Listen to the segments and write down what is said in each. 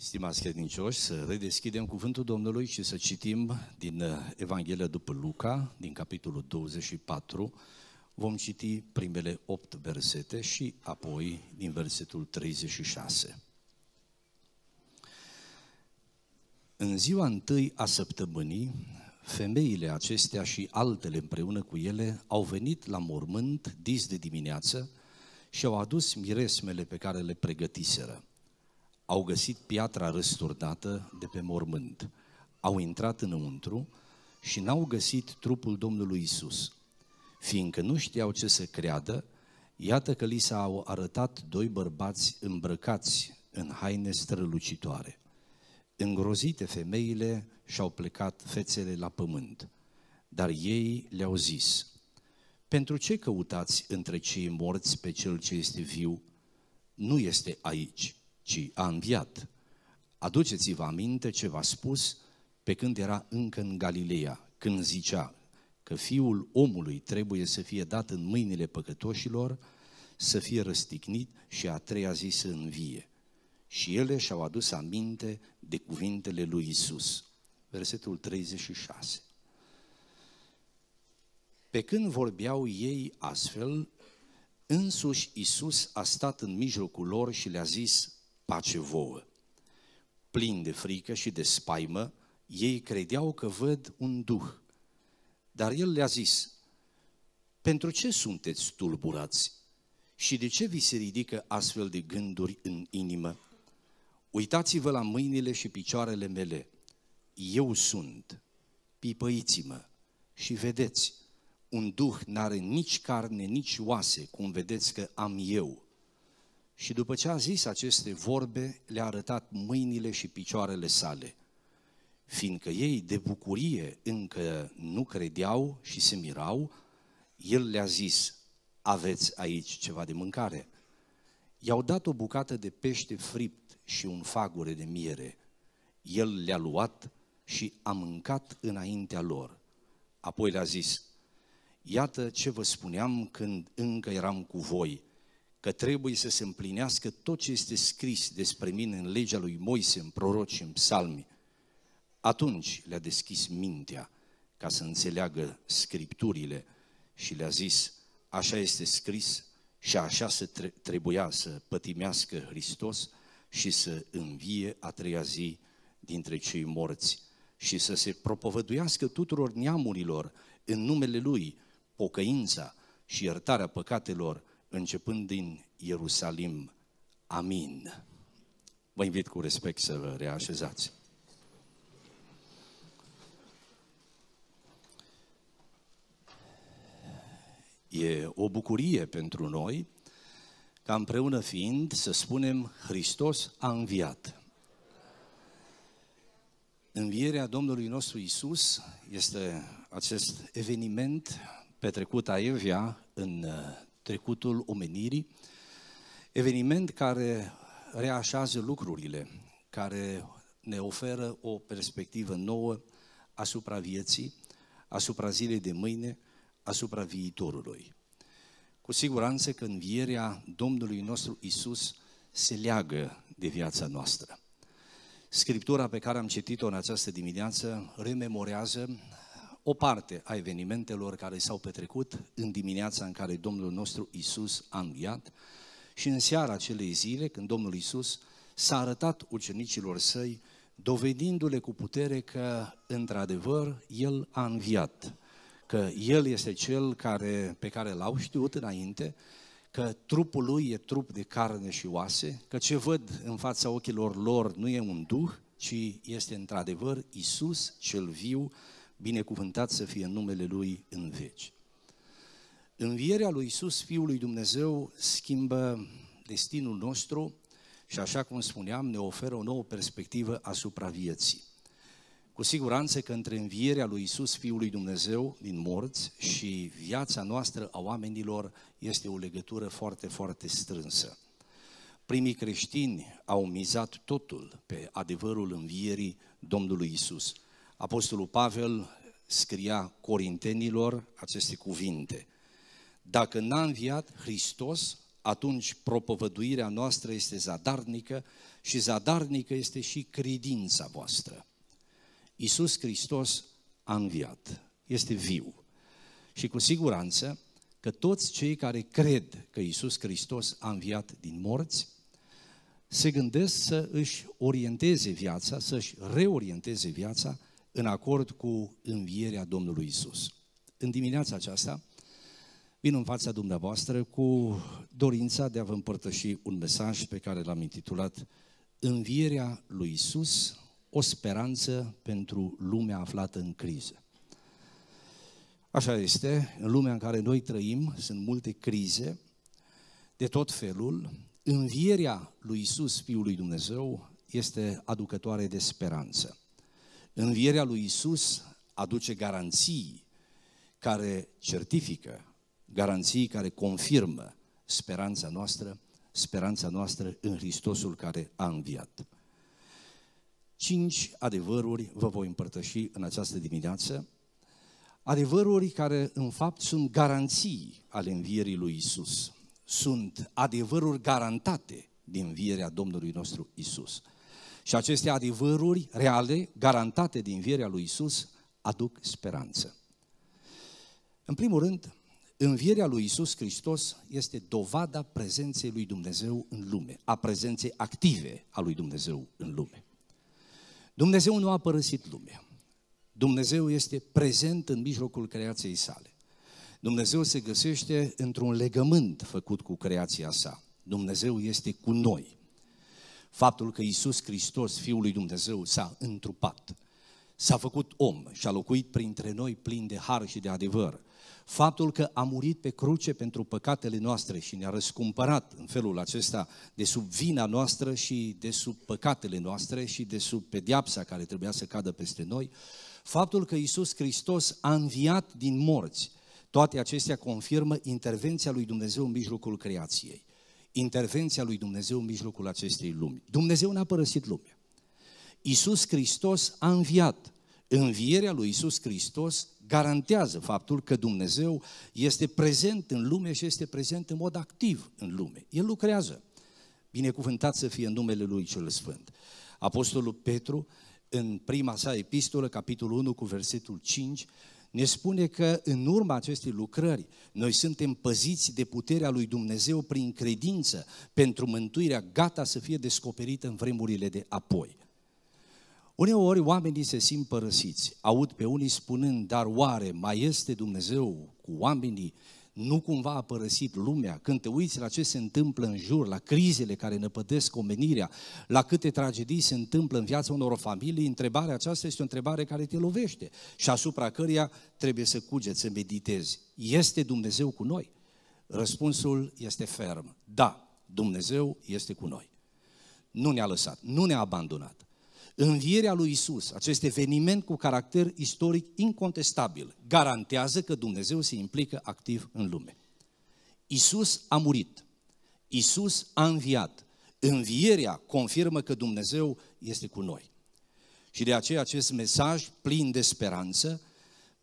Stimați credincioși, să redeschidem cuvântul Domnului și să citim din uh, Evanghelia după Luca, din capitolul 24. Vom citi primele 8 versete și apoi din versetul 36. În ziua întâi a săptămânii, femeile acestea și altele împreună cu ele au venit la mormânt dis de dimineață și au adus miresmele pe care le pregătiseră au găsit piatra răsturnată de pe mormânt. Au intrat înăuntru și n-au găsit trupul Domnului Isus. Fiindcă nu știau ce să creadă, iată că li s-au arătat doi bărbați îmbrăcați în haine strălucitoare. Îngrozite femeile și-au plecat fețele la pământ, dar ei le-au zis, Pentru ce căutați între cei morți pe cel ce este viu? Nu este aici, ci a înviat. Aduceți-vă aminte ce v-a spus pe când era încă în Galileea, când zicea că fiul omului trebuie să fie dat în mâinile păcătoșilor, să fie răstignit și a treia zi să învie. Și ele și-au adus aminte de cuvintele lui Isus. Versetul 36. Pe când vorbeau ei astfel, însuși Isus a stat în mijlocul lor și le-a zis, pace vouă. Plin de frică și de spaimă, ei credeau că văd un duh. Dar el le-a zis, pentru ce sunteți tulburați? Și de ce vi se ridică astfel de gânduri în inimă? Uitați-vă la mâinile și picioarele mele. Eu sunt. Pipăiți-mă și vedeți. Un duh n-are nici carne, nici oase, cum vedeți că am eu. Și după ce a zis aceste vorbe, le-a arătat mâinile și picioarele sale, fiindcă ei de bucurie încă nu credeau și se mirau, el le-a zis, aveți aici ceva de mâncare. I-au dat o bucată de pește fript și un fagure de miere. El le-a luat și a mâncat înaintea lor. Apoi le-a zis, iată ce vă spuneam când încă eram cu voi – că trebuie să se împlinească tot ce este scris despre mine în legea lui Moise, în proroci în psalmi. Atunci le-a deschis mintea ca să înțeleagă scripturile și le-a zis, așa este scris și așa se tre- trebuia să pătimească Hristos și să învie a treia zi dintre cei morți și să se propovăduiască tuturor neamurilor în numele Lui pocăința și iertarea păcatelor începând din Ierusalim. Amin. Vă invit cu respect să vă reașezați. E o bucurie pentru noi ca împreună fiind să spunem Hristos a înviat. Învierea Domnului nostru Isus este acest eveniment petrecut a Evia în trecutul omenirii, eveniment care reașează lucrurile, care ne oferă o perspectivă nouă asupra vieții, asupra zilei de mâine, asupra viitorului. Cu siguranță că învierea Domnului nostru Isus se leagă de viața noastră. Scriptura pe care am citit-o în această dimineață rememorează o parte a evenimentelor care s-au petrecut în dimineața în care Domnul nostru Isus a înviat și în seara acelei zile când Domnul Isus s-a arătat ucenicilor săi, dovedindu-le cu putere că, într-adevăr, El a înviat, că El este Cel care, pe care l-au știut înainte, că trupul Lui e trup de carne și oase, că ce văd în fața ochilor lor nu e un duh, ci este într-adevăr Isus cel viu, binecuvântat să fie numele Lui în veci. Învierea lui Isus, Fiul lui Dumnezeu, schimbă destinul nostru și, așa cum spuneam, ne oferă o nouă perspectivă asupra vieții. Cu siguranță că între învierea lui Isus, Fiul lui Dumnezeu, din morți și viața noastră a oamenilor este o legătură foarte, foarte strânsă. Primii creștini au mizat totul pe adevărul învierii Domnului Isus. Apostolul Pavel scria corintenilor aceste cuvinte. Dacă n-a înviat Hristos, atunci propovăduirea noastră este zadarnică și zadarnică este și credința voastră. Iisus Hristos a înviat, este viu. Și cu siguranță că toți cei care cred că Iisus Hristos a înviat din morți, se gândesc să își orienteze viața, să își reorienteze viața în acord cu învierea Domnului Isus. În dimineața aceasta vin în fața dumneavoastră cu dorința de a vă împărtăși un mesaj pe care l-am intitulat Învierea lui Isus, o speranță pentru lumea aflată în criză. Așa este, în lumea în care noi trăim sunt multe crize de tot felul. Învierea lui Isus, Fiul lui Dumnezeu, este aducătoare de speranță. Învierea lui Isus aduce garanții care certifică, garanții care confirmă speranța noastră, speranța noastră în Hristosul care a înviat. Cinci adevăruri vă voi împărtăși în această dimineață, adevăruri care în fapt sunt garanții ale învierii lui Isus, sunt adevăruri garantate din învierea Domnului nostru Isus. Și aceste adevăruri reale, garantate din învierea lui Isus, aduc speranță. În primul rând, învierea lui Isus Hristos este dovada prezenței lui Dumnezeu în lume, a prezenței active a lui Dumnezeu în lume. Dumnezeu nu a părăsit lumea. Dumnezeu este prezent în mijlocul creației sale. Dumnezeu se găsește într-un legământ făcut cu creația sa. Dumnezeu este cu noi faptul că Isus Hristos, Fiul lui Dumnezeu, s-a întrupat, s-a făcut om și a locuit printre noi plin de har și de adevăr. Faptul că a murit pe cruce pentru păcatele noastre și ne-a răscumpărat în felul acesta de sub vina noastră și de sub păcatele noastre și de sub pediapsa care trebuia să cadă peste noi, faptul că Isus Hristos a înviat din morți, toate acestea confirmă intervenția lui Dumnezeu în mijlocul creației intervenția lui Dumnezeu în mijlocul acestei lumi. Dumnezeu n-a părăsit lumea. Iisus Hristos a înviat. Învierea lui Iisus Hristos garantează faptul că Dumnezeu este prezent în lume și este prezent în mod activ în lume. El lucrează. Binecuvântat să fie în numele Lui Cel Sfânt. Apostolul Petru, în prima sa epistolă, capitolul 1 cu versetul 5, ne spune că în urma acestei lucrări noi suntem păziți de puterea lui Dumnezeu prin credință pentru mântuirea gata să fie descoperită în vremurile de apoi. Uneori oamenii se simt părăsiți, aud pe unii spunând, dar oare mai este Dumnezeu cu oamenii? nu cumva a părăsit lumea, când te uiți la ce se întâmplă în jur, la crizele care năpădesc omenirea, la câte tragedii se întâmplă în viața unor familii, întrebarea aceasta este o întrebare care te lovește și asupra căreia trebuie să cugeți, să meditezi. Este Dumnezeu cu noi? Răspunsul este ferm. Da, Dumnezeu este cu noi. Nu ne-a lăsat, nu ne-a abandonat. Învierea lui Isus, acest eveniment cu caracter istoric incontestabil, garantează că Dumnezeu se implică activ în lume. Isus a murit. Isus a înviat. Învierea confirmă că Dumnezeu este cu noi. Și de aceea acest mesaj plin de speranță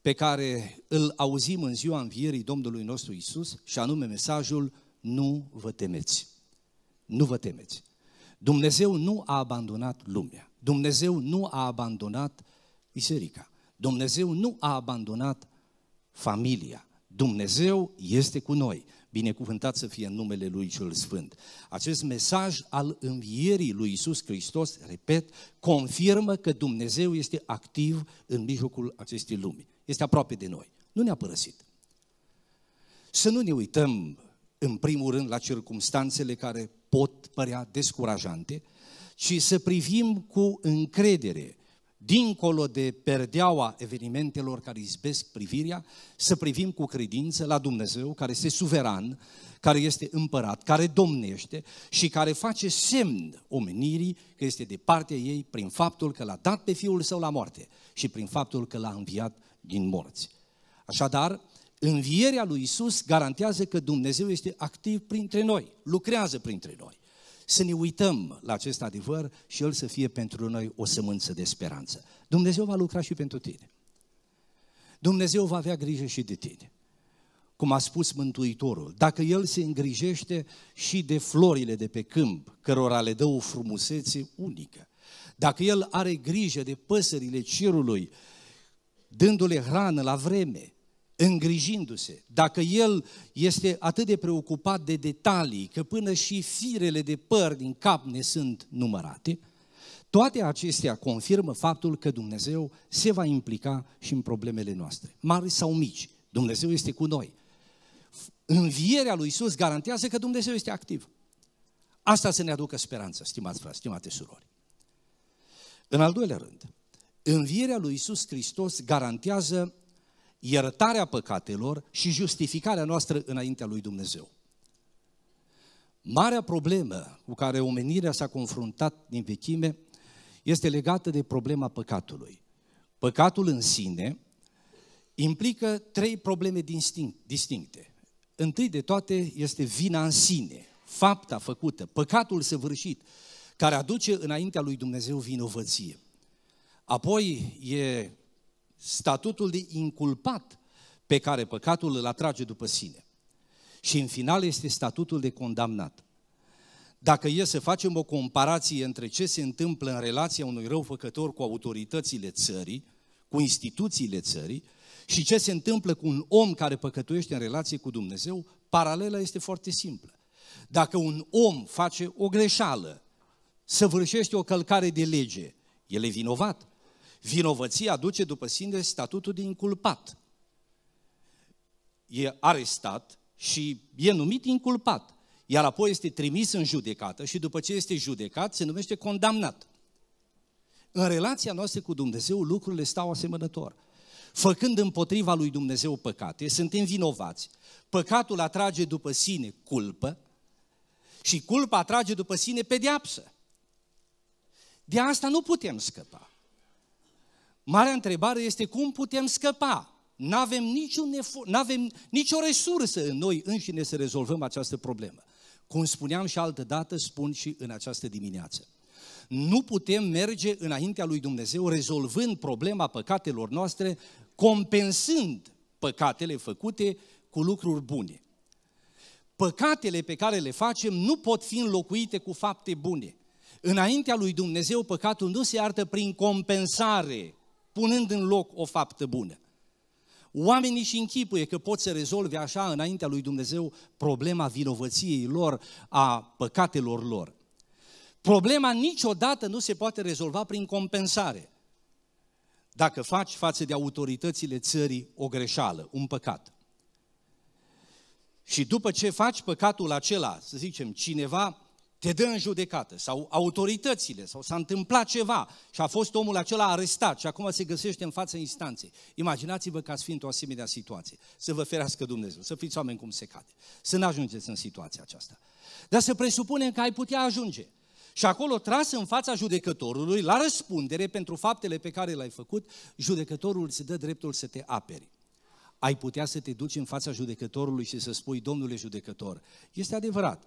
pe care îl auzim în ziua învierii Domnului nostru Isus, și anume mesajul nu vă temeți. Nu vă temeți. Dumnezeu nu a abandonat lumea. Dumnezeu nu a abandonat biserica. Dumnezeu nu a abandonat familia. Dumnezeu este cu noi. Binecuvântat să fie în numele Lui Cel Sfânt. Acest mesaj al învierii lui Isus Hristos, repet, confirmă că Dumnezeu este activ în mijlocul acestei lumi. Este aproape de noi. Nu ne-a părăsit. Să nu ne uităm, în primul rând, la circumstanțele care pot părea descurajante, ci să privim cu încredere dincolo de perdeaua evenimentelor care izbesc privirea, să privim cu credință la Dumnezeu, care este suveran, care este împărat, care domnește și care face semn omenirii că este de partea ei prin faptul că l-a dat pe Fiul Său la moarte și prin faptul că l-a înviat din morți. Așadar, învierea lui Isus garantează că Dumnezeu este activ printre noi, lucrează printre noi să ne uităm la acest adevăr și El să fie pentru noi o sămânță de speranță. Dumnezeu va lucra și pentru tine. Dumnezeu va avea grijă și de tine. Cum a spus Mântuitorul, dacă El se îngrijește și de florile de pe câmp, cărora le dă o frumusețe unică, dacă El are grijă de păsările cerului, dându-le hrană la vreme, îngrijindu-se. Dacă el este atât de preocupat de detalii, că până și firele de păr din cap ne sunt numărate, toate acestea confirmă faptul că Dumnezeu se va implica și în problemele noastre, mari sau mici. Dumnezeu este cu noi. Învierea lui Isus garantează că Dumnezeu este activ. Asta să ne aducă speranță, stimați frați, stimate surori. În al doilea rând, învierea lui Isus Hristos garantează iertarea păcatelor și justificarea noastră înaintea lui Dumnezeu. Marea problemă cu care omenirea s-a confruntat din vechime este legată de problema păcatului. Păcatul în sine implică trei probleme distincte. Întâi de toate este vina în sine, fapta făcută, păcatul săvârșit, care aduce înaintea lui Dumnezeu vinovăție. Apoi e statutul de inculpat pe care păcatul îl atrage după sine. Și în final este statutul de condamnat. Dacă e să facem o comparație între ce se întâmplă în relația unui răufăcător cu autoritățile țării, cu instituțiile țării, și ce se întâmplă cu un om care păcătuiește în relație cu Dumnezeu, paralela este foarte simplă. Dacă un om face o greșeală, săvârșește o călcare de lege, el e vinovat. Vinovăția aduce după sine statutul de inculpat. E arestat și e numit inculpat. Iar apoi este trimis în judecată și după ce este judecat se numește condamnat. În relația noastră cu Dumnezeu lucrurile stau asemănător. Făcând împotriva lui Dumnezeu păcate, suntem vinovați. Păcatul atrage după sine culpă și culpa atrage după sine pedeapsă. De asta nu putem scăpa. Marea întrebare este cum putem scăpa. Nu avem nefo- nicio resursă în noi înșine să rezolvăm această problemă. Cum spuneam și altă dată, spun și în această dimineață. Nu putem merge înaintea lui Dumnezeu rezolvând problema păcatelor noastre, compensând păcatele făcute cu lucruri bune. Păcatele pe care le facem nu pot fi înlocuite cu fapte bune. Înaintea lui Dumnezeu păcatul nu se iartă prin compensare punând în loc o faptă bună. Oamenii și închipuie că pot să rezolve așa înaintea lui Dumnezeu problema vinovăției lor, a păcatelor lor. Problema niciodată nu se poate rezolva prin compensare. Dacă faci față de autoritățile țării o greșeală, un păcat. Și după ce faci păcatul acela, să zicem, cineva te dă în judecată sau autoritățile sau s-a întâmplat ceva și a fost omul acela arestat și acum se găsește în fața instanței. Imaginați-vă că ați fi într-o asemenea situație. Să vă ferească Dumnezeu, să fiți oameni cum se cade, să nu ajungeți în situația aceasta. Dar să presupunem că ai putea ajunge. Și acolo, tras în fața judecătorului, la răspundere pentru faptele pe care le-ai făcut, judecătorul îți dă dreptul să te aperi ai putea să te duci în fața judecătorului și să spui, domnule judecător, este adevărat,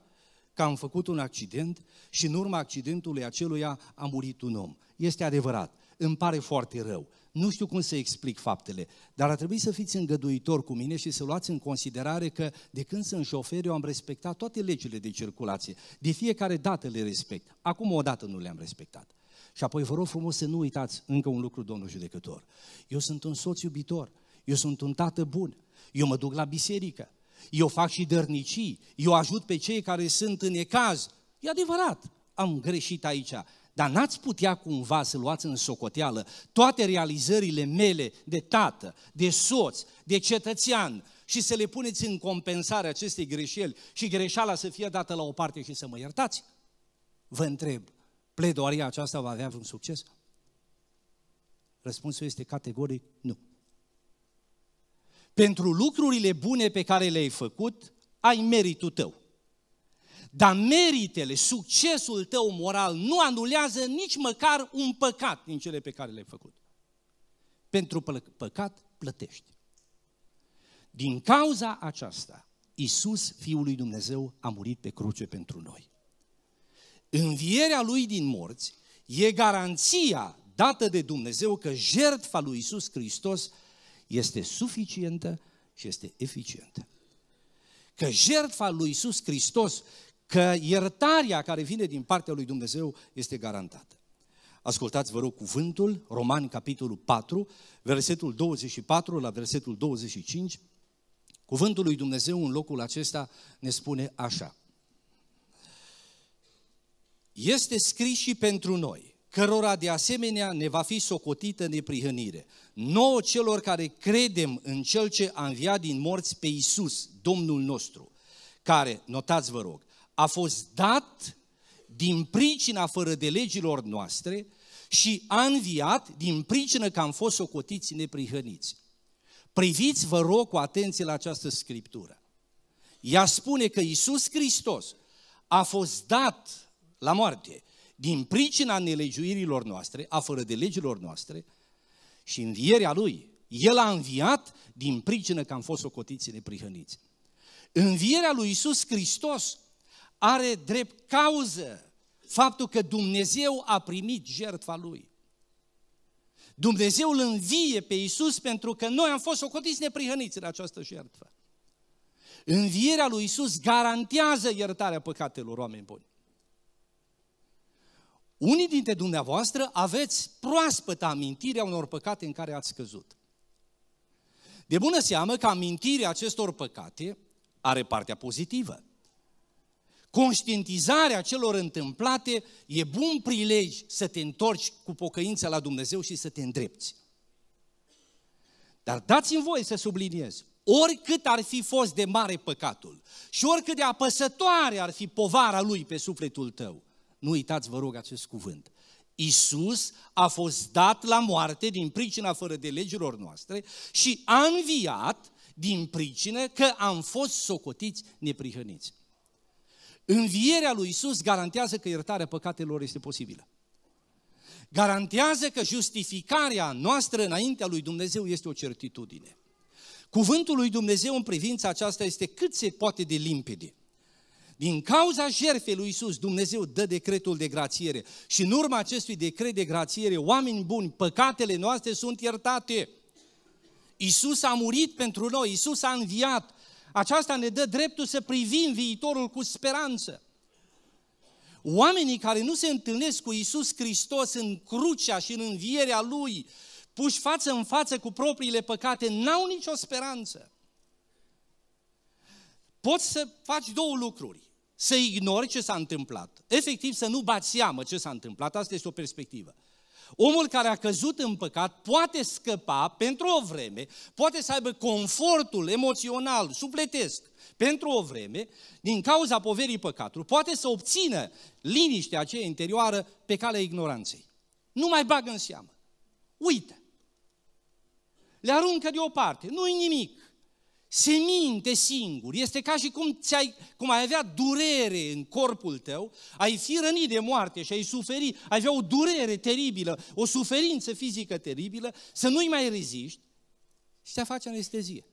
că am făcut un accident și în urma accidentului aceluia a murit un om. Este adevărat, îmi pare foarte rău. Nu știu cum să explic faptele, dar ar trebui să fiți îngăduitori cu mine și să luați în considerare că de când sunt șofer eu am respectat toate legile de circulație. De fiecare dată le respect. Acum o dată nu le-am respectat. Și apoi vă rog frumos să nu uitați încă un lucru, domnul judecător. Eu sunt un soț iubitor, eu sunt un tată bun, eu mă duc la biserică, eu fac și dărnicii, eu ajut pe cei care sunt în ecaz. E adevărat, am greșit aici, dar n-ați putea cumva să luați în socoteală toate realizările mele de tată, de soț, de cetățean și să le puneți în compensare acestei greșeli și greșeala să fie dată la o parte și să mă iertați? Vă întreb, pledoaria aceasta va avea vreun succes? Răspunsul este categoric nu. Pentru lucrurile bune pe care le-ai făcut, ai meritul tău. Dar meritele, succesul tău moral nu anulează nici măcar un păcat din cele pe care le-ai făcut. Pentru păcat plătești. Din cauza aceasta, Isus, Fiul lui Dumnezeu, a murit pe cruce pentru noi. Învierea lui din morți e garanția dată de Dumnezeu că jertfa lui Isus Hristos este suficientă și este eficientă. Că jertfa lui Iisus Hristos, că iertarea care vine din partea lui Dumnezeu este garantată. Ascultați, vă rog, cuvântul, Roman, capitolul 4, versetul 24 la versetul 25. Cuvântul lui Dumnezeu în locul acesta ne spune așa. Este scris și pentru noi cărora de asemenea ne va fi socotită neprihănire. Nouă celor care credem în Cel ce a înviat din morți pe Iisus, Domnul nostru, care, notați vă rog, a fost dat din pricina fără de legilor noastre și a înviat din pricină că am fost socotiți neprihăniți. Priviți, vă rog, cu atenție la această scriptură. Ea spune că Iisus Hristos a fost dat la moarte din pricina nelegiuirilor noastre, a fără de legilor noastre și învierea Lui. El a înviat din pricină că am fost socotiți neprihăniți. Învierea lui Isus Hristos are drept cauză faptul că Dumnezeu a primit jertfa Lui. Dumnezeu îl învie pe Isus pentru că noi am fost socotiți neprihăniți în această jertfă. Învierea lui Isus garantează iertarea păcatelor oameni buni. Unii dintre dumneavoastră aveți proaspătă amintirea unor păcate în care ați căzut. De bună seamă că amintirea acestor păcate are partea pozitivă. Conștientizarea celor întâmplate e bun prilej să te întorci cu pocăință la Dumnezeu și să te îndrepți. Dar dați-mi voie să subliniez, oricât ar fi fost de mare păcatul și oricât de apăsătoare ar fi povara lui pe sufletul tău, nu uitați, vă rog, acest cuvânt. Isus a fost dat la moarte din pricina fără de legilor noastre și a înviat din pricină că am fost socotiți neprihăniți. Învierea lui Isus garantează că iertarea păcatelor este posibilă. Garantează că justificarea noastră înaintea lui Dumnezeu este o certitudine. Cuvântul lui Dumnezeu în privința aceasta este cât se poate de limpede. Din cauza jertfei lui Isus, Dumnezeu dă decretul de grațiere. Și în urma acestui decret de grațiere, oameni buni, păcatele noastre sunt iertate. Isus a murit pentru noi, Isus a înviat. Aceasta ne dă dreptul să privim viitorul cu speranță. Oamenii care nu se întâlnesc cu Isus Hristos în crucea și în învierea Lui, puși față în față cu propriile păcate, n-au nicio speranță. Poți să faci două lucruri să ignori ce s-a întâmplat. Efectiv, să nu bați seamă ce s-a întâmplat, asta este o perspectivă. Omul care a căzut în păcat poate scăpa pentru o vreme, poate să aibă confortul emoțional, supletesc, pentru o vreme, din cauza poverii păcatului, poate să obțină liniștea aceea interioară pe calea ignoranței. Nu mai bagă în seamă. Uită. Le aruncă deoparte. Nu-i nimic se minte singur. Este ca și cum, ți-ai, cum ai avea durere în corpul tău, ai fi rănit de moarte și ai suferi, ai avea o durere teribilă, o suferință fizică teribilă, să nu-i mai reziști și te face anestezie.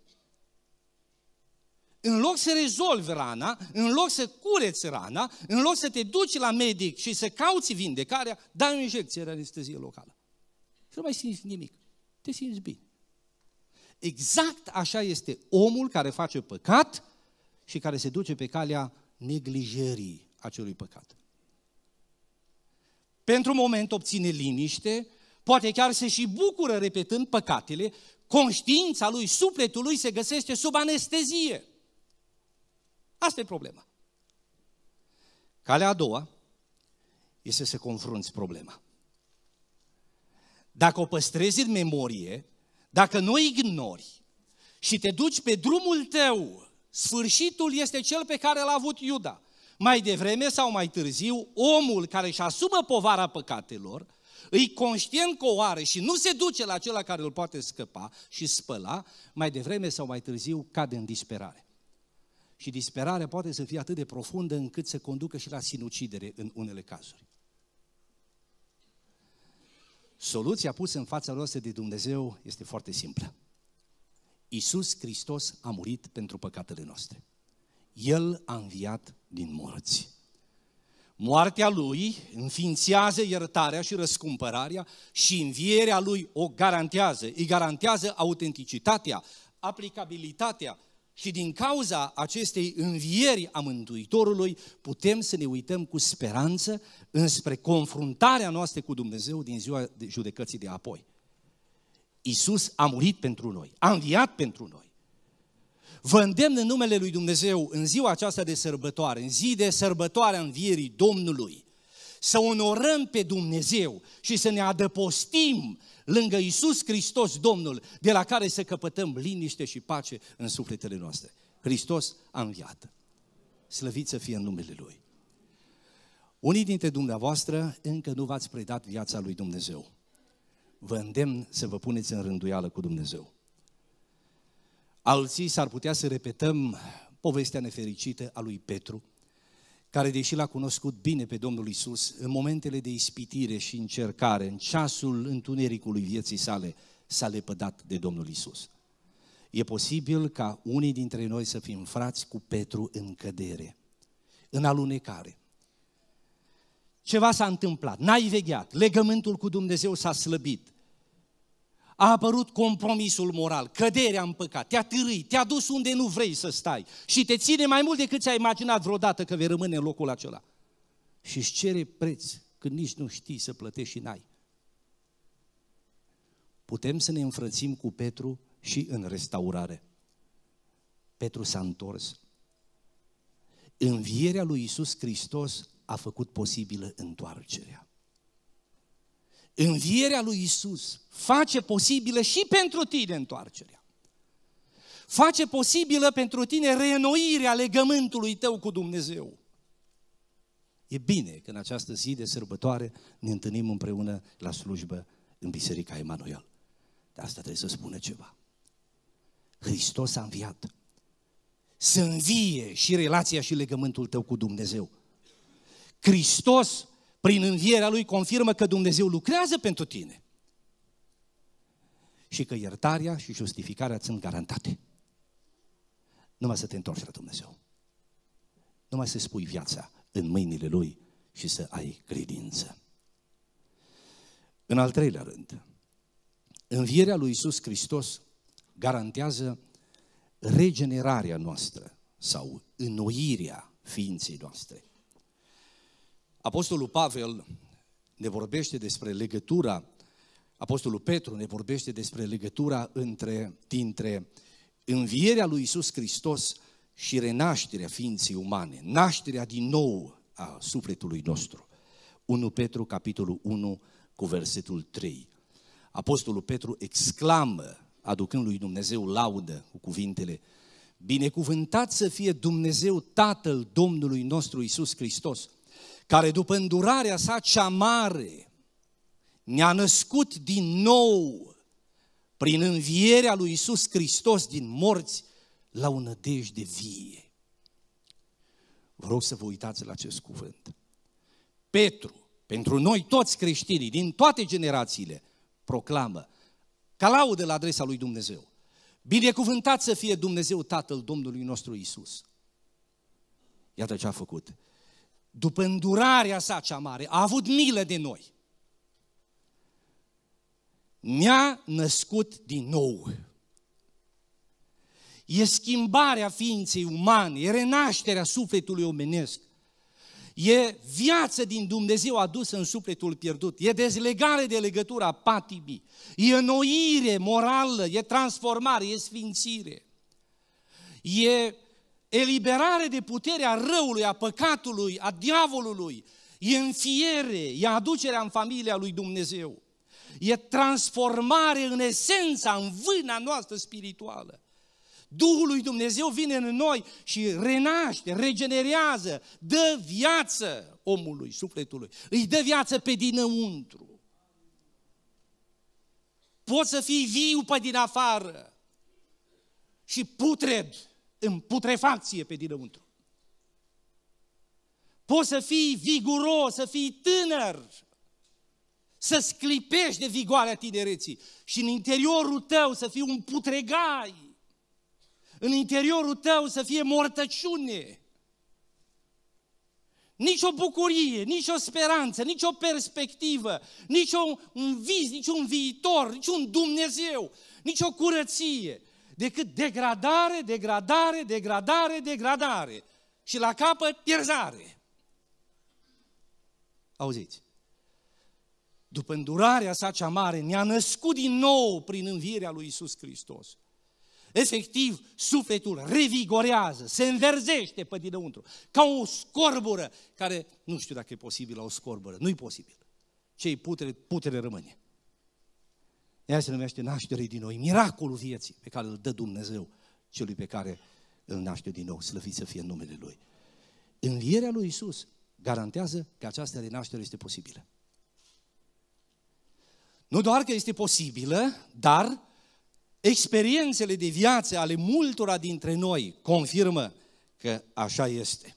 În loc să rezolvi rana, în loc să cureți rana, în loc să te duci la medic și să cauți vindecarea, dai o injecție de anestezie locală. Și nu mai simți nimic. Te simți bine. Exact așa este omul care face păcat și care se duce pe calea neglijării acelui păcat. Pentru moment obține liniște, poate chiar se și bucură repetând păcatele, conștiința lui, sufletul lui se găsește sub anestezie. Asta e problema. Calea a doua este să confrunți problema. Dacă o păstrezi în memorie, dacă nu ignori și te duci pe drumul tău, sfârșitul este cel pe care l-a avut Iuda. Mai devreme sau mai târziu, omul care își asumă povara păcatelor, îi conștient că o are și nu se duce la acela care îl poate scăpa și spăla, mai devreme sau mai târziu cade în disperare. Și disperarea poate să fie atât de profundă încât să conducă și la sinucidere în unele cazuri. Soluția pusă în fața noastră de Dumnezeu este foarte simplă. Iisus Hristos a murit pentru păcatele noastre. El a înviat din morți. Moartea lui înființează iertarea și răscumpărarea și învierea lui o garantează, îi garantează autenticitatea, aplicabilitatea și din cauza acestei învieri a Mântuitorului, putem să ne uităm cu speranță înspre confruntarea noastră cu Dumnezeu din ziua judecății de apoi. Iisus a murit pentru noi, a înviat pentru noi. Vă îndemn în numele lui Dumnezeu în ziua aceasta de sărbătoare, în zi de sărbătoare a învierii Domnului, să onorăm pe Dumnezeu și să ne adăpostim lângă Isus Hristos, Domnul, de la care să căpătăm liniște și pace în sufletele noastre. Hristos a înviat. Slăvit să fie în numele Lui. Unii dintre dumneavoastră încă nu v-ați predat viața lui Dumnezeu. Vă îndemn să vă puneți în rânduială cu Dumnezeu. Alții s-ar putea să repetăm povestea nefericită a lui Petru, care deși l-a cunoscut bine pe Domnul Isus, în momentele de ispitire și încercare, în ceasul întunericului vieții sale, s-a lepădat de Domnul Isus. E posibil ca unii dintre noi să fim frați cu Petru în cădere, în alunecare. Ceva s-a întâmplat, n-ai vegheat, legământul cu Dumnezeu s-a slăbit, a apărut compromisul moral, căderea în păcat, te-a târâi, te-a dus unde nu vrei să stai și te ține mai mult decât ți-ai imaginat vreodată că vei rămâne în locul acela. Și își cere preț când nici nu știi să plătești și n-ai. Putem să ne înfrățim cu Petru și în restaurare. Petru s-a întors. Învierea lui Isus Hristos a făcut posibilă întoarcerea. Învierea lui Isus face posibilă și pentru tine întoarcerea. Face posibilă pentru tine reînnoirea legământului tău cu Dumnezeu. E bine că în această zi de sărbătoare ne întâlnim împreună la slujbă în Biserica Emanuel. De asta trebuie să spună ceva. Hristos a înviat. Să învie și relația și legământul tău cu Dumnezeu. Hristos prin învierea Lui, confirmă că Dumnezeu lucrează pentru tine. Și că iertarea și justificarea sunt garantate. Numai să te întorci la Dumnezeu. Numai să spui viața în mâinile Lui și să ai credință. În al treilea rând, învierea lui Isus Hristos garantează regenerarea noastră sau înnoirea ființei noastre. Apostolul Pavel ne vorbește despre legătura, Apostolul Petru ne vorbește despre legătura între, dintre învierea lui Isus Hristos și renașterea ființei umane, nașterea din nou a sufletului nostru. 1 Petru, capitolul 1, cu versetul 3. Apostolul Petru exclamă, aducând lui Dumnezeu laudă cu cuvintele, Binecuvântat să fie Dumnezeu Tatăl Domnului nostru Isus Hristos, care după îndurarea sa cea mare ne-a născut din nou prin învierea lui Isus Hristos din morți la o nădejde vie. Vă rog să vă uitați la acest cuvânt. Petru, pentru noi toți creștinii din toate generațiile, proclamă ca laudă la adresa lui Dumnezeu. Binecuvântat să fie Dumnezeu Tatăl Domnului nostru Isus. Iată ce a făcut după îndurarea sa cea mare, a avut milă de noi. Ne-a născut din nou. E schimbarea ființei umane, e renașterea sufletului omenesc. E viață din Dumnezeu adusă în sufletul pierdut. E dezlegare de legătura patimii. E înnoire morală, e transformare, e sfințire. E eliberare de puterea răului, a păcatului, a diavolului, e înfiere, e aducerea în familia lui Dumnezeu, e transformare în esența, în vâna noastră spirituală. Duhul lui Dumnezeu vine în noi și renaște, regenerează, dă viață omului, sufletului, îi dă viață pe dinăuntru. Poți să fii viu pe din afară și putred în putrefacție pe dinăuntru. Poți să fii viguros, să fii tânăr, să sclipești de vigoarea tinereții și în interiorul tău să fii un putregai, în interiorul tău să fie mortăciune, nici o bucurie, nici o speranță, nici o perspectivă, nici un vis, nici un viitor, nici un Dumnezeu, nici o curăție, decât degradare, degradare, degradare, degradare și la capăt pierzare. Auziți? După îndurarea sa cea mare, ne-a născut din nou prin învierea lui Isus Hristos. Efectiv, sufletul revigorează, se înverzește pe dinăuntru, ca o scorbură, care nu știu dacă e posibil la o scorbură, nu e posibil. Cei putere, putere rămâne. Ea se numește naștere din nou, miracolul vieții pe care îl dă Dumnezeu celui pe care îl naște din nou, slăvit să fie numele Lui. Învierea lui Isus garantează că această renaștere este posibilă. Nu doar că este posibilă, dar experiențele de viață ale multora dintre noi confirmă că așa este.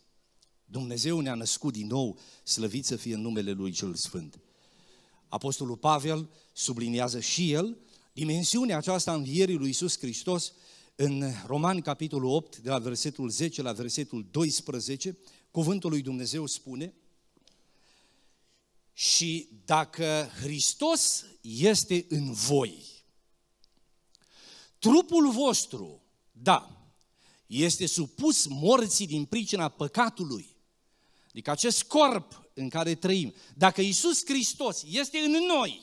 Dumnezeu ne-a născut din nou, slăvit să fie numele Lui Cel Sfânt. Apostolul Pavel subliniază și el dimensiunea aceasta învierii lui Iisus Hristos în Roman capitolul 8, de la versetul 10 la versetul 12, cuvântul lui Dumnezeu spune și dacă Hristos este în voi, trupul vostru, da, este supus morții din pricina păcatului, adică acest corp în care trăim, dacă Isus Hristos este în noi,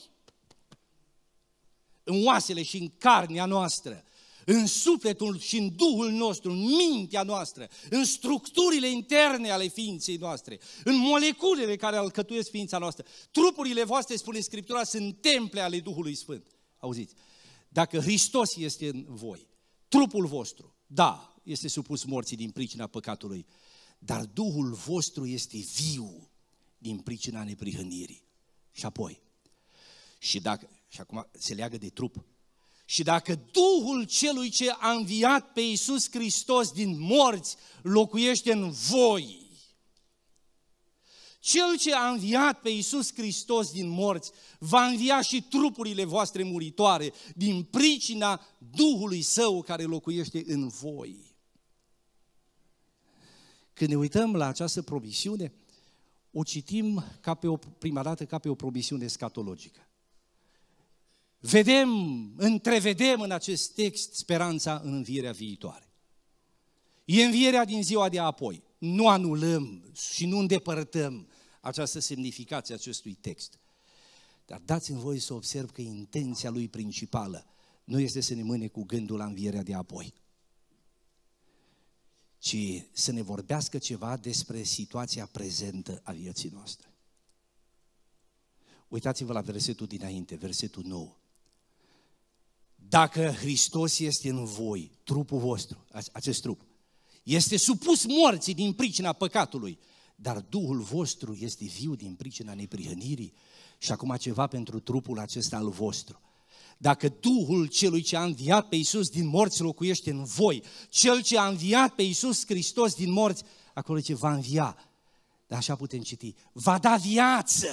în oasele și în carnea noastră, în sufletul și în duhul nostru, în mintea noastră, în structurile interne ale ființei noastre, în moleculele care alcătuiesc ființa noastră. Trupurile voastre, spune Scriptura, sunt temple ale Duhului Sfânt. Auziți? Dacă Hristos este în voi, trupul vostru, da, este supus morții din pricina păcatului, dar Duhul vostru este viu din pricina neprihănirii. Și apoi, și dacă, și acum se leagă de trup, și dacă Duhul celui ce a înviat pe Iisus Hristos din morți locuiește în voi, cel ce a înviat pe Iisus Hristos din morți va învia și trupurile voastre muritoare din pricina Duhului Său care locuiește în voi. Când ne uităm la această promisiune, o citim ca pe o, prima dată ca pe o promisiune escatologică. Vedem, întrevedem în acest text speranța în învierea viitoare. E învierea din ziua de apoi. Nu anulăm și nu îndepărtăm această semnificație acestui text. Dar dați-mi voi să observ că intenția lui principală nu este să ne mâne cu gândul la învierea de apoi ci să ne vorbească ceva despre situația prezentă a vieții noastre. Uitați-vă la versetul dinainte, versetul 9. Dacă Hristos este în voi, trupul vostru, acest trup, este supus morții din pricina păcatului, dar Duhul vostru este viu din pricina neprihănirii și acum ceva pentru trupul acesta al vostru. Dacă Duhul celui ce a înviat pe Iisus din morți locuiește în voi, cel ce a înviat pe Iisus Hristos din morți, acolo ce va învia, dar așa putem citi, va da viață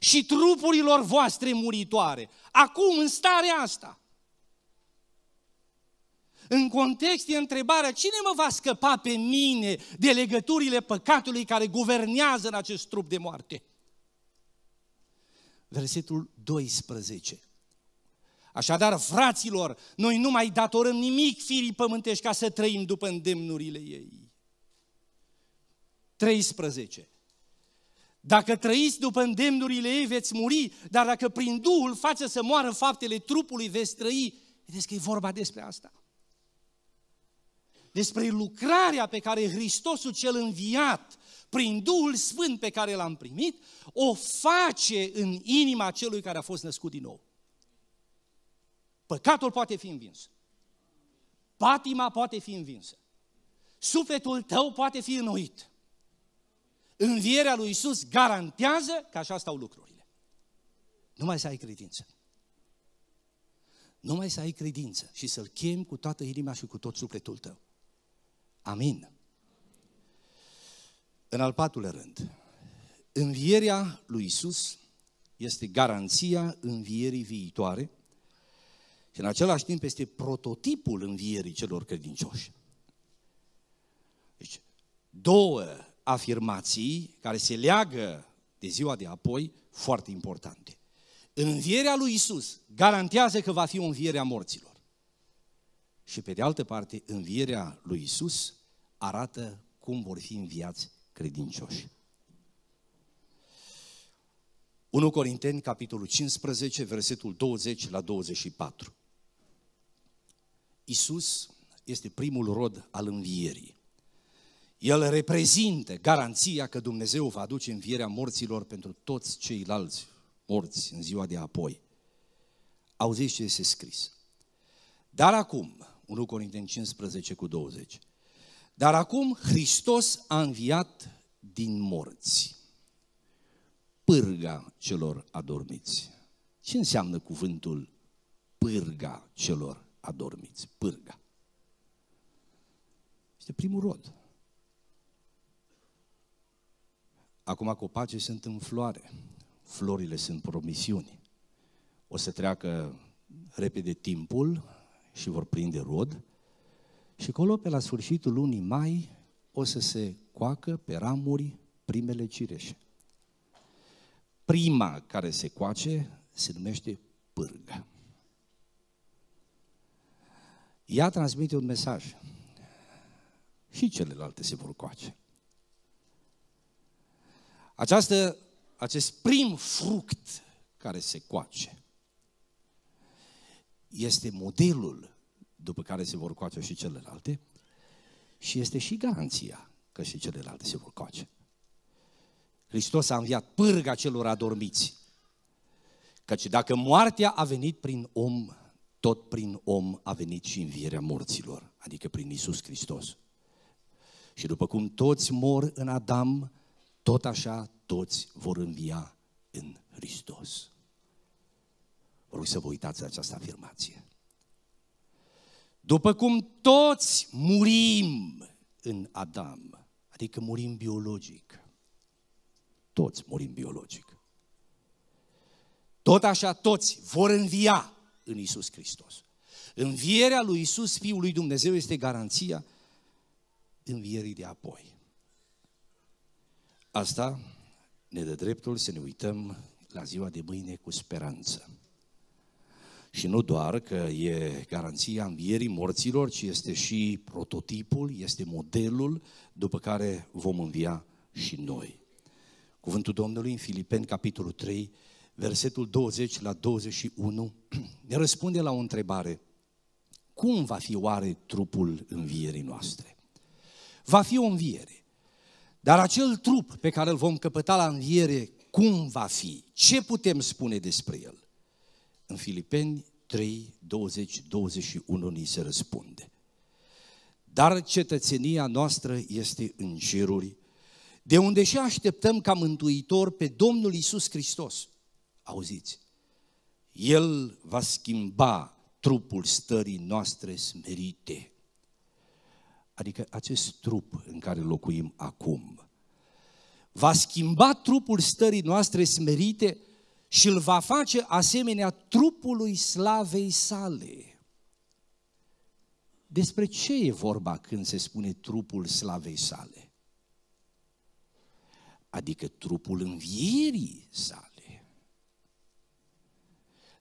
și trupurilor voastre muritoare, acum în starea asta. În context e întrebarea, cine mă va scăpa pe mine de legăturile păcatului care guvernează în acest trup de moarte? Versetul 12. Așadar, fraților, noi nu mai datorăm nimic firii pământești ca să trăim după îndemnurile ei. 13. Dacă trăiți după îndemnurile ei, veți muri, dar dacă prin Duhul face să moară faptele trupului, veți trăi. Vedeți că e vorba despre asta. Despre lucrarea pe care Hristosul cel înviat, prin Duhul Sfânt pe care l-am primit, o face în inima celui care a fost născut din nou. Păcatul poate fi învins. Patima poate fi învinsă. Sufletul tău poate fi înnoit. Învierea lui Isus garantează că așa stau lucrurile. mai să ai credință. mai să ai credință și să-L chem cu toată inima și cu tot sufletul tău. Amin. În al patrulea rând, învierea lui Isus este garanția învierii viitoare și în același timp este prototipul învierii celor credincioși. Deci, două afirmații care se leagă de ziua de apoi, foarte importante. Învierea lui Isus garantează că va fi o înviere a morților. Și pe de altă parte, învierea lui Isus arată cum vor fi înviați credincioși. 1 Corinteni, capitolul 15, versetul 20 la 24. Isus este primul rod al învierii. El reprezintă garanția că Dumnezeu va aduce învierea morților pentru toți ceilalți morți în ziua de apoi. Auziți ce este scris. Dar acum, 1 Corinteni 15 cu 20, dar acum Hristos a înviat din morți pârga celor adormiți. Ce înseamnă cuvântul pârga celor adormiți, pârga. Este primul rod. Acum copacii sunt în floare, florile sunt promisiuni. O să treacă repede timpul și vor prinde rod și colo pe la sfârșitul lunii mai o să se coacă pe ramuri primele cireșe. Prima care se coace se numește pârgă. Ea transmite un mesaj și celelalte se vor coace. Această, acest prim fruct care se coace este modelul după care se vor coace și celelalte și este și garanția că și celelalte se vor coace. Hristos a înviat pârga celor adormiți, căci dacă moartea a venit prin om, tot prin om a venit și învierea morților, adică prin Isus Hristos. Și după cum toți mor în Adam, tot așa toți vor învia în Hristos. Vă rog să vă uitați la această afirmație. După cum toți murim în Adam, adică murim biologic, toți murim biologic, tot așa toți vor învia în Isus Hristos. Învierea lui Isus, Fiul lui Dumnezeu, este garanția învierii de apoi. Asta ne dă dreptul să ne uităm la ziua de mâine cu speranță. Și nu doar că e garanția învierii morților, ci este și prototipul, este modelul după care vom învia și noi. Cuvântul Domnului în Filipeni, capitolul 3, versetul 20 la 21, ne răspunde la o întrebare. Cum va fi oare trupul învierii noastre? Va fi o înviere. Dar acel trup pe care îl vom căpăta la înviere, cum va fi? Ce putem spune despre el? În Filipeni 3, 20, 21 ni se răspunde. Dar cetățenia noastră este în ceruri, de unde și așteptăm ca mântuitor pe Domnul Isus Hristos, Auziți, El va schimba trupul stării noastre smerite. Adică acest trup în care locuim acum. Va schimba trupul stării noastre smerite și îl va face asemenea trupului slavei sale. Despre ce e vorba când se spune trupul slavei sale? Adică trupul învierii sale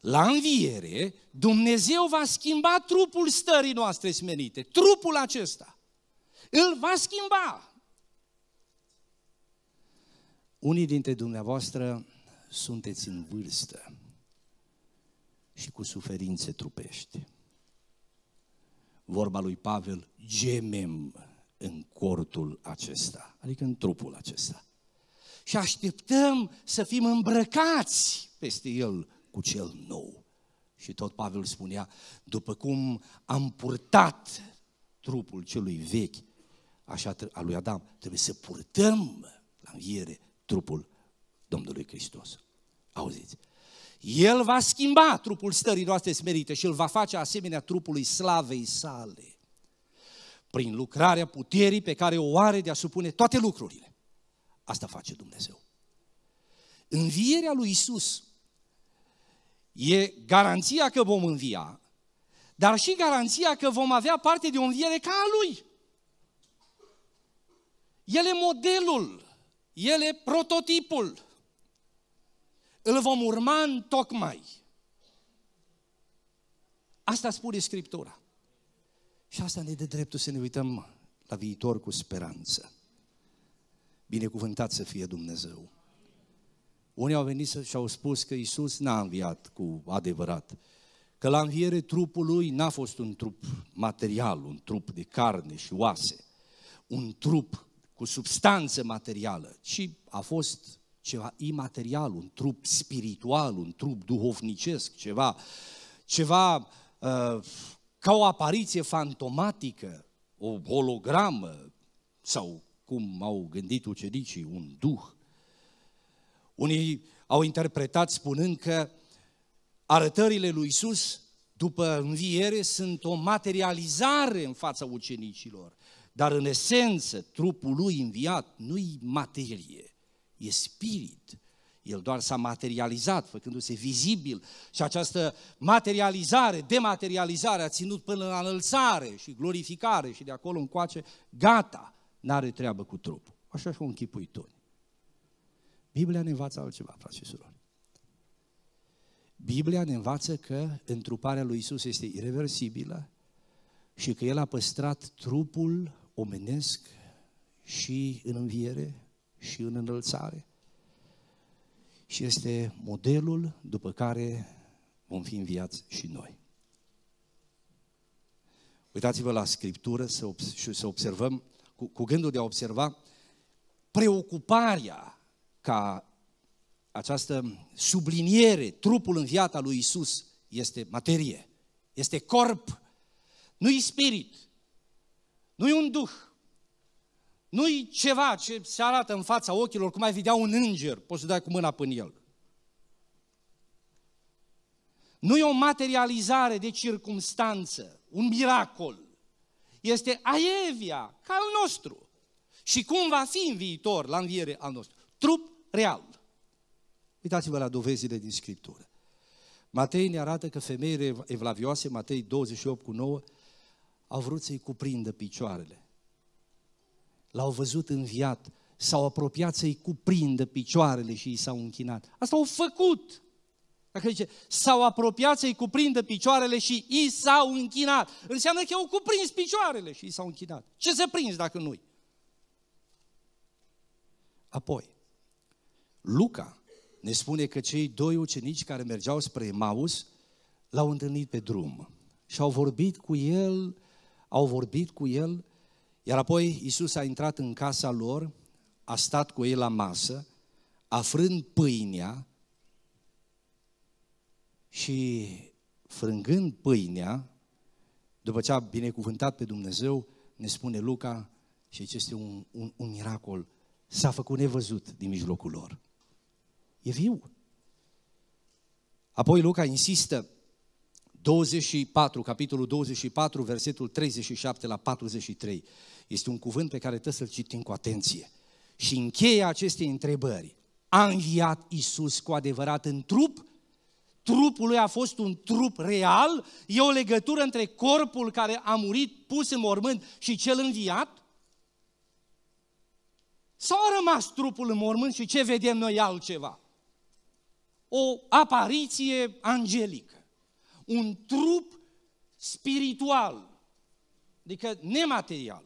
la înviere, Dumnezeu va schimba trupul stării noastre smenite, trupul acesta. Îl va schimba. Unii dintre dumneavoastră sunteți în vârstă și cu suferințe trupești. Vorba lui Pavel, gemem în cortul acesta, adică în trupul acesta. Și așteptăm să fim îmbrăcați peste el cu cel nou. Și tot Pavel spunea, după cum am purtat trupul celui vechi, așa a lui Adam, trebuie să purtăm la înviere trupul Domnului Hristos. Auziți? El va schimba trupul stării noastre smerite și îl va face asemenea trupului slavei sale. Prin lucrarea puterii pe care o are de a supune toate lucrurile. Asta face Dumnezeu. Învierea lui Isus E garanția că vom învia, dar și garanția că vom avea parte de o înviere ca a Lui. El e modelul, El e prototipul. Îl vom urma în tocmai. Asta spune Scriptura. Și asta ne dă dreptul să ne uităm la viitor cu speranță. Binecuvântat să fie Dumnezeu! Unii au venit și au spus că Isus n-a înviat cu adevărat, că la înviere trupul lui n-a fost un trup material, un trup de carne și oase, un trup cu substanță materială, ci a fost ceva imaterial, un trup spiritual, un trup duhovnicesc, ceva, ceva uh, ca o apariție fantomatică, o hologramă sau cum au gândit ucenicii, un duh. Unii au interpretat spunând că arătările lui Isus după înviere sunt o materializare în fața ucenicilor, dar în esență trupul lui înviat nu-i materie, e spirit. El doar s-a materializat, făcându-se vizibil și această materializare, dematerializare a ținut până la înălțare și glorificare și de acolo încoace, gata, n-are treabă cu trupul. Așa și închipui tot. Biblia ne învață altceva, frate și surori. Biblia ne învață că întruparea lui Isus este irreversibilă și că El a păstrat trupul omenesc și în înviere și în înălțare. Și este modelul după care vom fi înviați și noi. Uitați-vă la Scriptură și să observăm, cu gândul de a observa, preocuparea ca această subliniere, trupul în viața lui Isus este materie, este corp, nu e spirit, nu e un duh, nu e ceva ce se arată în fața ochilor, cum ai vedea un înger, poți să dai cu mâna până el. Nu e o materializare de circumstanță, un miracol. Este aievia, ca al nostru. Și cum va fi în viitor, la înviere al nostru. Trup real. Uitați-vă la dovezile din Scriptură. Matei ne arată că femeile evlavioase, Matei 28 cu 9, au vrut să-i cuprindă picioarele. L-au văzut înviat, s-au apropiat să-i cuprindă picioarele și i s-au închinat. Asta au făcut! Dacă zice, s-au apropiat să-i cuprindă picioarele și i s-au închinat. Înseamnă că au cuprins picioarele și i s-au închinat. Ce se prins dacă nu-i? Apoi, Luca ne spune că cei doi ucenici care mergeau spre Maus l-au întâlnit pe drum și au vorbit cu el, au vorbit cu el, iar apoi Isus a intrat în casa lor, a stat cu ei la masă, afrând pâinea și frângând pâinea, după ce a binecuvântat pe Dumnezeu, ne spune Luca, și acest este un, un, un miracol, s-a făcut nevăzut din mijlocul lor. E viu. Apoi Luca insistă, 24, capitolul 24, versetul 37 la 43. Este un cuvânt pe care trebuie să-l citim cu atenție. Și încheie aceste întrebări. A înviat Isus cu adevărat în trup? Trupul lui a fost un trup real? E o legătură între corpul care a murit, pus în mormânt și cel înviat? Sau a rămas trupul în mormânt și ce vedem noi altceva? o apariție angelică, un trup spiritual, adică nematerial.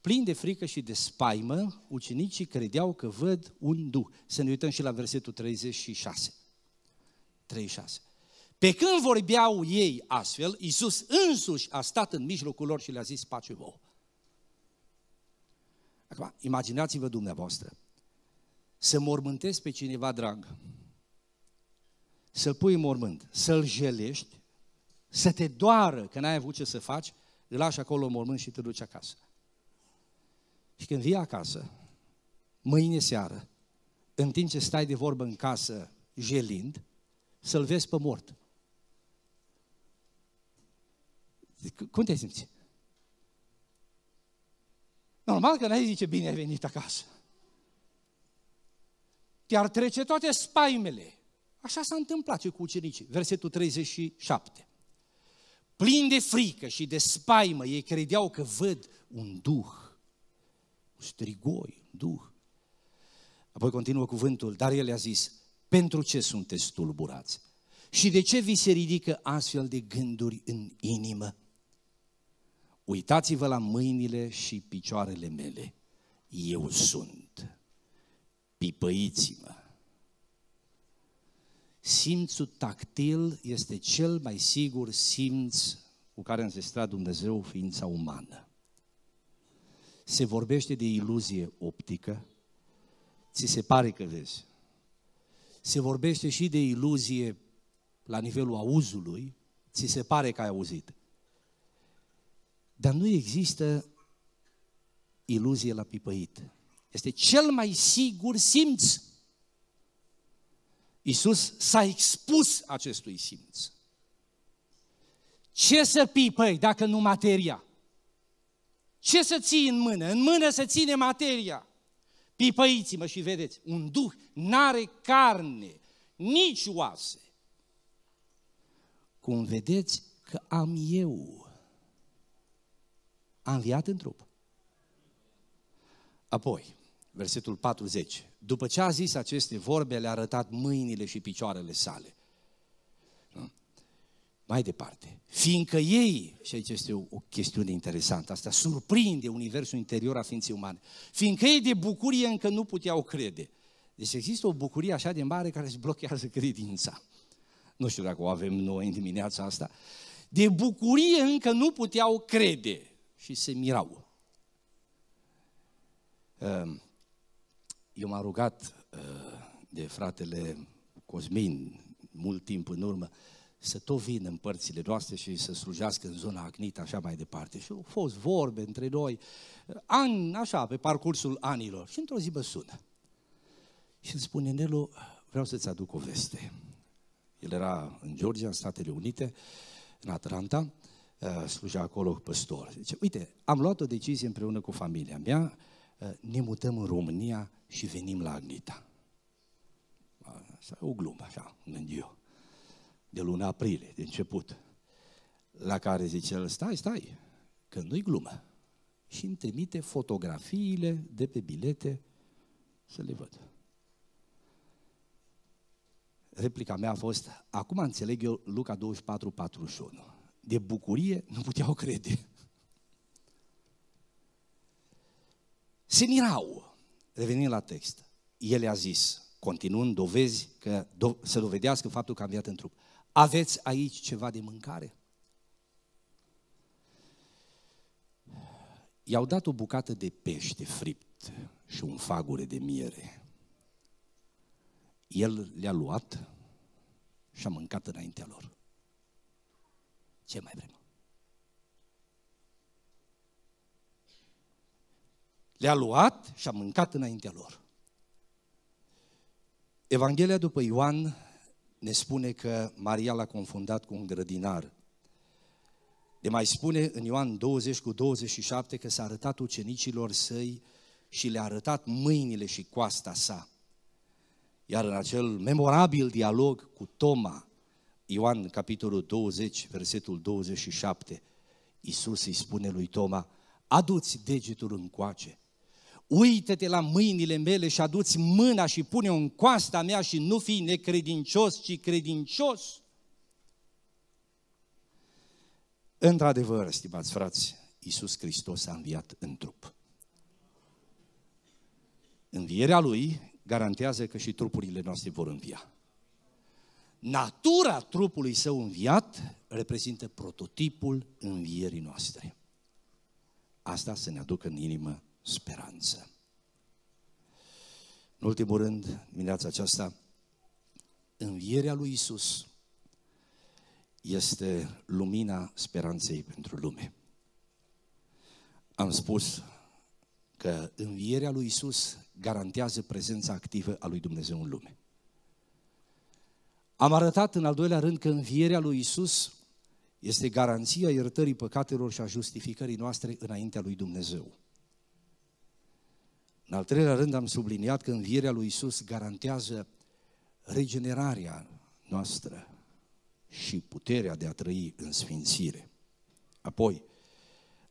Plin de frică și de spaimă, ucenicii credeau că văd un duh. Să ne uităm și la versetul 36. 36. Pe când vorbeau ei astfel, Iisus însuși a stat în mijlocul lor și le-a zis pace vouă. Acum, imaginați-vă dumneavoastră să mormântezi pe cineva drag, să-l pui în mormânt, să-l jelești, să te doară că n-ai avut ce să faci, îl lași acolo în mormânt și te duci acasă. Și când vii acasă, mâine seară, în timp ce stai de vorbă în casă, jelind, să-l vezi pe mort. Cum te simți? Normal că n-ai zice bine ai venit acasă te-ar trece toate spaimele. Așa s-a întâmplat și cu ucenicii. Versetul 37. Plin de frică și de spaimă, ei credeau că văd un duh, un strigoi, un duh. Apoi continuă cuvântul, dar el a zis, pentru ce sunteți tulburați? Și de ce vi se ridică astfel de gânduri în inimă? Uitați-vă la mâinile și picioarele mele. Eu sunt pipăiți-mă. Simțul tactil este cel mai sigur simț cu care înzestra Dumnezeu ființa umană. Se vorbește de iluzie optică, ți se pare că vezi. Se vorbește și de iluzie la nivelul auzului, ți se pare că ai auzit. Dar nu există iluzie la pipăit. Este cel mai sigur simț. Iisus s-a expus acestui simț. Ce să pipăi dacă nu materia? Ce să ții în mână? În mână se ține materia. Pipăiți-mă și vedeți, un duh n-are carne, nici oase. Cum vedeți că am eu. A înviat în trup. Apoi, versetul 40. După ce a zis aceste vorbe, le-a arătat mâinile și picioarele sale. Nu? Mai departe. Fiindcă ei, și aici este o, chestiune interesantă, asta surprinde universul interior a ființei umane, fiindcă ei de bucurie încă nu puteau crede. Deci există o bucurie așa de mare care îți blochează credința. Nu știu dacă o avem noi în dimineața asta. De bucurie încă nu puteau crede și se mirau. Ehm, eu m-am rugat uh, de fratele Cosmin mult timp în urmă să tot vină în părțile noastre și să slujească în zona acnită, așa mai departe. Și au fost vorbe între noi, uh, ani, așa, pe parcursul anilor. Și într-o zi mă sună. Și îmi spune, Nelu, vreau să-ți aduc o veste. El era în Georgia, în Statele Unite, în Atlanta, uh, slujea acolo păstor. Zice, uite, am luat o decizie împreună cu familia mea, Eh, ne mutăm în România și venim la Agnita. Asta e o glumă, așa, gând eu. De luna aprilie, de început. La care zice el, stai, stai, că nu-i glumă. Și îmi trimite fotografiile de pe bilete să le văd. Replica mea a fost, acum înțeleg eu Luca 24, 41. De bucurie nu puteau crede. se mirau. Revenind la text, el a zis, continuând dovezi, că do, să dovedească faptul că a înviat în trup. Aveți aici ceva de mâncare? I-au dat o bucată de pește fript și un fagure de miere. El le-a luat și a mâncat înaintea lor. Ce mai vrem? Le-a luat și a mâncat înaintea lor. Evanghelia după Ioan ne spune că Maria l-a confundat cu un grădinar. Ne mai spune în Ioan 20 cu 27 că s-a arătat ucenicilor săi și le-a arătat mâinile și coasta sa. Iar în acel memorabil dialog cu Toma, Ioan, capitolul 20, versetul 27, Iisus îi spune lui Toma, aduți degetul coace Uită-te la mâinile mele și aduți mâna și pune-o în coasta mea și nu fii necredincios, ci credincios. Într-adevăr, stimați frați, Iisus Hristos a înviat în trup. Învierea Lui garantează că și trupurile noastre vor învia. Natura trupului său înviat reprezintă prototipul învierii noastre. Asta să ne aducă în inimă speranță. În ultimul rând, dimineața aceasta, învierea lui Isus este lumina speranței pentru lume. Am spus că învierea lui Isus garantează prezența activă a lui Dumnezeu în lume. Am arătat în al doilea rând că învierea lui Isus este garanția iertării păcatelor și a justificării noastre înaintea lui Dumnezeu. În al treilea rând am subliniat că învierea lui Isus garantează regenerarea noastră și puterea de a trăi în sfințire. Apoi,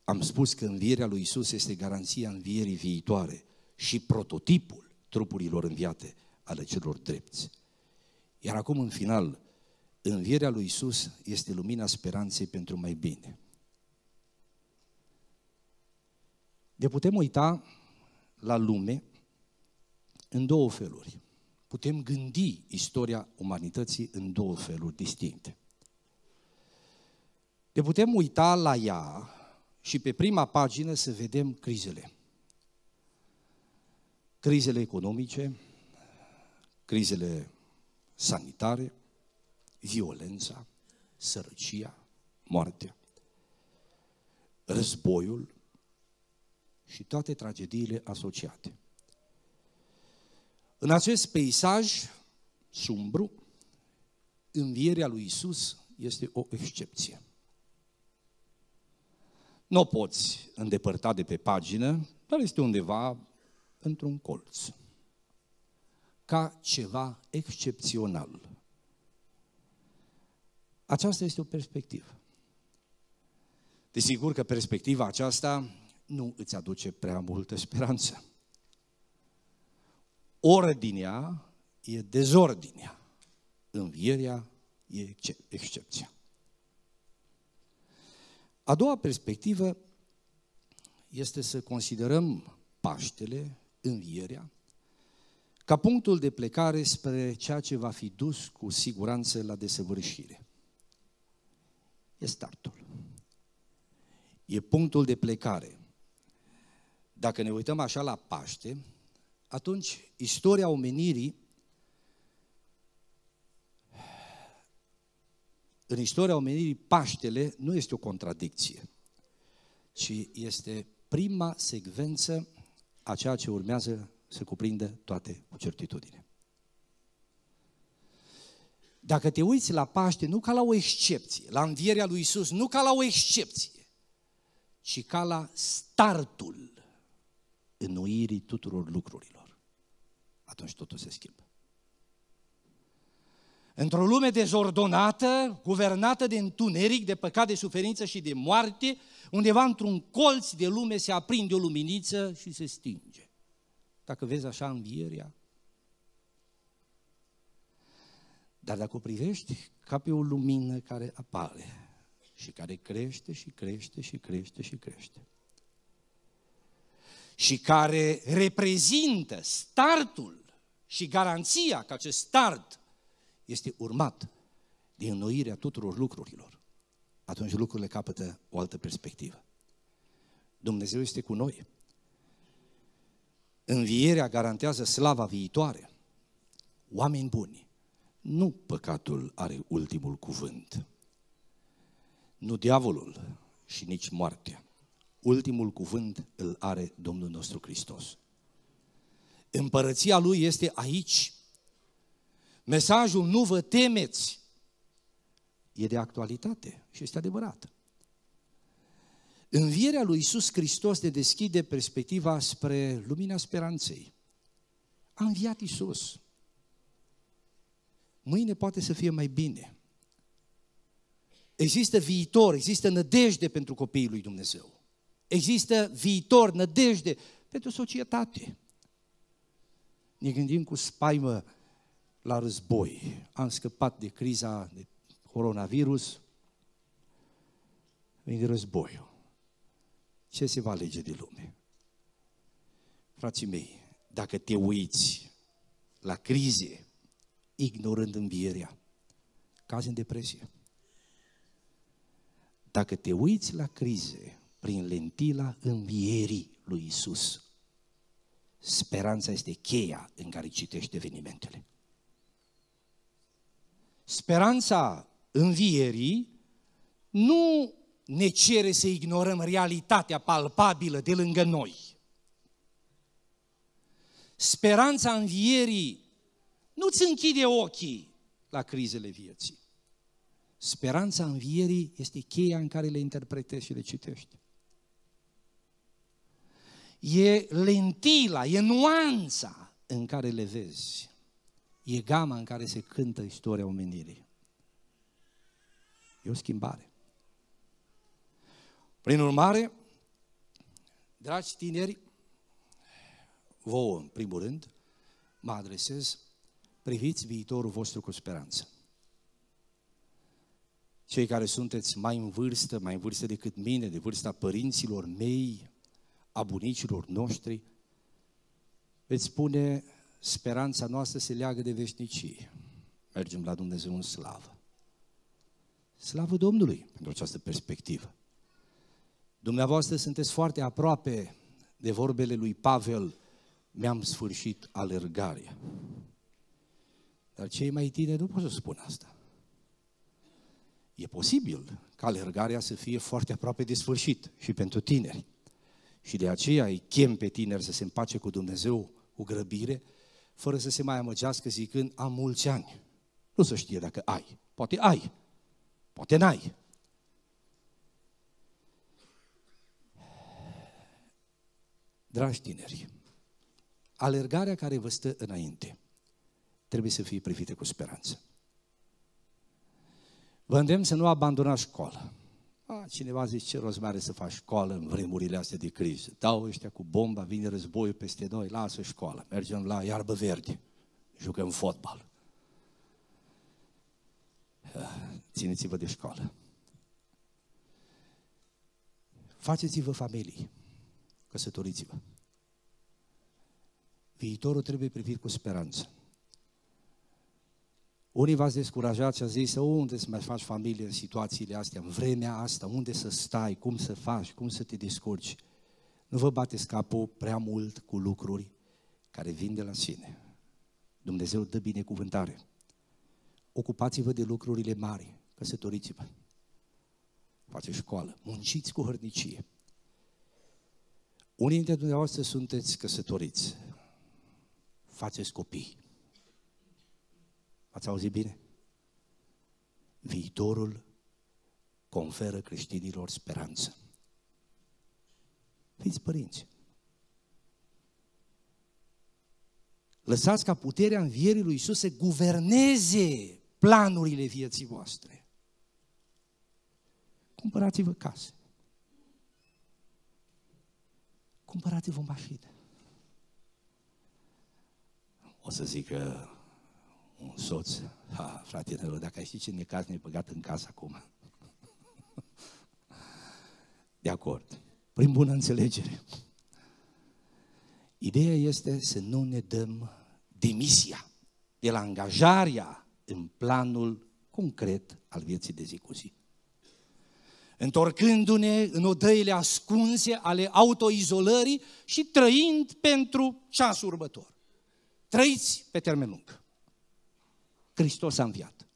am spus că învierea lui Isus este garanția învierii viitoare și prototipul trupurilor înviate ale celor drepți. Iar acum, în final, învierea lui Isus este lumina speranței pentru mai bine. Ne putem uita la lume în două feluri. Putem gândi istoria umanității în două feluri distincte. Ne putem uita la ea și pe prima pagină să vedem crizele. Crizele economice, crizele sanitare, violența, sărăcia, moartea, războiul, și toate tragediile asociate. În acest peisaj sumbru, învierea lui Isus este o excepție. Nu o poți îndepărta de pe pagină, dar este undeva într-un colț. Ca ceva excepțional. Aceasta este o perspectivă. Desigur că perspectiva aceasta nu îți aduce prea multă speranță. Ordinea e dezordinea. Învierea e excepția. A doua perspectivă este să considerăm Paștele, Învierea, ca punctul de plecare spre ceea ce va fi dus cu siguranță la desăvârșire. E startul. E punctul de plecare. Dacă ne uităm așa la Paște, atunci istoria omenirii în istoria omenirii Paștele nu este o contradicție, ci este prima secvență a ceea ce urmează să cuprindă toate cu certitudine. Dacă te uiți la Paște nu ca la o excepție, la învierea lui Isus, nu ca la o excepție, ci ca la startul înnoirii tuturor lucrurilor. Atunci totul se schimbă. Într-o lume dezordonată, guvernată de întuneric, de păcat, de suferință și de moarte, undeva într-un colț de lume se aprinde o luminiță și se stinge. Dacă vezi așa învierea. Dar dacă o privești ca pe o lumină care apare și care crește și crește și crește și crește și care reprezintă startul și garanția că acest start este urmat de înnoirea tuturor lucrurilor, atunci lucrurile capătă o altă perspectivă. Dumnezeu este cu noi. Învierea garantează slava viitoare. Oameni buni, nu păcatul are ultimul cuvânt, nu diavolul și nici moartea ultimul cuvânt îl are Domnul nostru Hristos. Împărăția Lui este aici. Mesajul nu vă temeți e de actualitate și este adevărat. Învierea lui Iisus Hristos ne deschide perspectiva spre lumina speranței. A înviat Iisus. Mâine poate să fie mai bine. Există viitor, există nădejde pentru copiii lui Dumnezeu. Există viitor, nădejde pentru societate. Ne gândim cu spaimă la război. Am scăpat de criza de coronavirus, vine războiul. Ce se va alege de lume? Frații mei, dacă te uiți la crize, ignorând învierea, cazi în depresie. Dacă te uiți la crize, prin lentila învierii lui Isus. Speranța este cheia în care citești evenimentele. Speranța învierii nu ne cere să ignorăm realitatea palpabilă de lângă noi. Speranța învierii nu-ți închide ochii la crizele vieții. Speranța învierii este cheia în care le interpretezi și le citești e lentila, e nuanța în care le vezi. E gama în care se cântă istoria omenirii. E o schimbare. Prin urmare, dragi tineri, vouă în primul rând, mă adresez, priviți viitorul vostru cu speranță. Cei care sunteți mai în vârstă, mai în vârstă decât mine, de vârsta părinților mei, a bunicilor noștri, veți spune, speranța noastră se leagă de veșnicie. Mergem la Dumnezeu în slavă. Slavă Domnului pentru această perspectivă. Dumneavoastră sunteți foarte aproape de vorbele lui Pavel, mi-am sfârșit alergarea. Dar cei mai tineri nu pot să spun asta. E posibil ca alergarea să fie foarte aproape de sfârșit și pentru tineri. Și de aceea îi chem pe tineri să se împace cu Dumnezeu cu grăbire, fără să se mai amăgească zicând, am mulți ani. Nu se știe dacă ai. Poate ai, poate n-ai. Dragi tineri, alergarea care vă stă înainte trebuie să fie privită cu speranță. Vă îndemn să nu abandonați școala. Ah, a, cineva zice, ce rost mare să faci școală în vremurile astea de criză? Dau ăștia cu bomba, vine războiul peste noi, lasă școală, mergem la iarbă verde, jucăm fotbal. Ah, țineți-vă de școală. Faceți-vă familii, căsătoriți-vă. Viitorul trebuie privit cu speranță. Unii v-ați descurajat și ați zis, unde să mai faci familie în situațiile astea, în vremea asta, unde să stai, cum să faci, cum să te descurci. Nu vă bateți capul prea mult cu lucruri care vin de la sine. Dumnezeu dă binecuvântare. Ocupați-vă de lucrurile mari, căsătoriți-vă. Faceți școală, munciți cu hărnicie. Unii dintre dumneavoastră sunteți căsătoriți, faceți copii. Ați auzit bine? Viitorul conferă creștinilor speranță. Fiți părinți. Lăsați ca puterea învierii lui Isus să guverneze planurile vieții voastre. Cumpărați-vă case. Cumpărați-vă mașină. O să zic că un soț. Ha, fratele meu, dacă ai ști ce necaz ne-ai băgat în casă acum. De acord. Prin bună înțelegere. Ideea este să nu ne dăm demisia de la angajarea în planul concret al vieții de zi cu zi. Întorcându-ne în odăile ascunse ale autoizolării și trăind pentru ceasul următor. Trăiți pe termen lung. Hristos a înviat.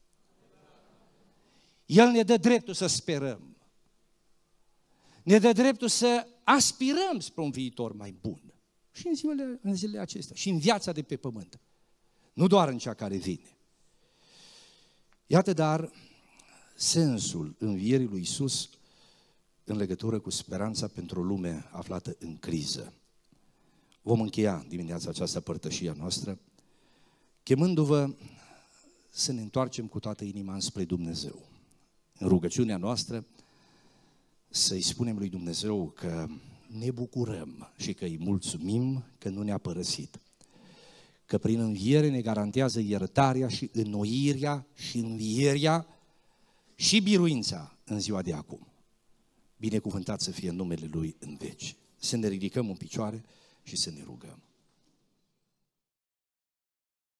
El ne dă dreptul să sperăm. Ne dă dreptul să aspirăm spre un viitor mai bun. Și în zilele, în zilele acestea, și în viața de pe pământ. Nu doar în cea care vine. Iată dar sensul învierii lui Isus în legătură cu speranța pentru o lume aflată în criză. Vom încheia dimineața această părtășia noastră, chemându-vă să ne întoarcem cu toată inima spre Dumnezeu. În rugăciunea noastră să-i spunem lui Dumnezeu că ne bucurăm și că îi mulțumim că nu ne-a părăsit. Că prin înviere ne garantează iertarea și înnoirea și învierea și biruința în ziua de acum. Binecuvântat să fie numele Lui în veci. Să ne ridicăm în picioare și să ne rugăm.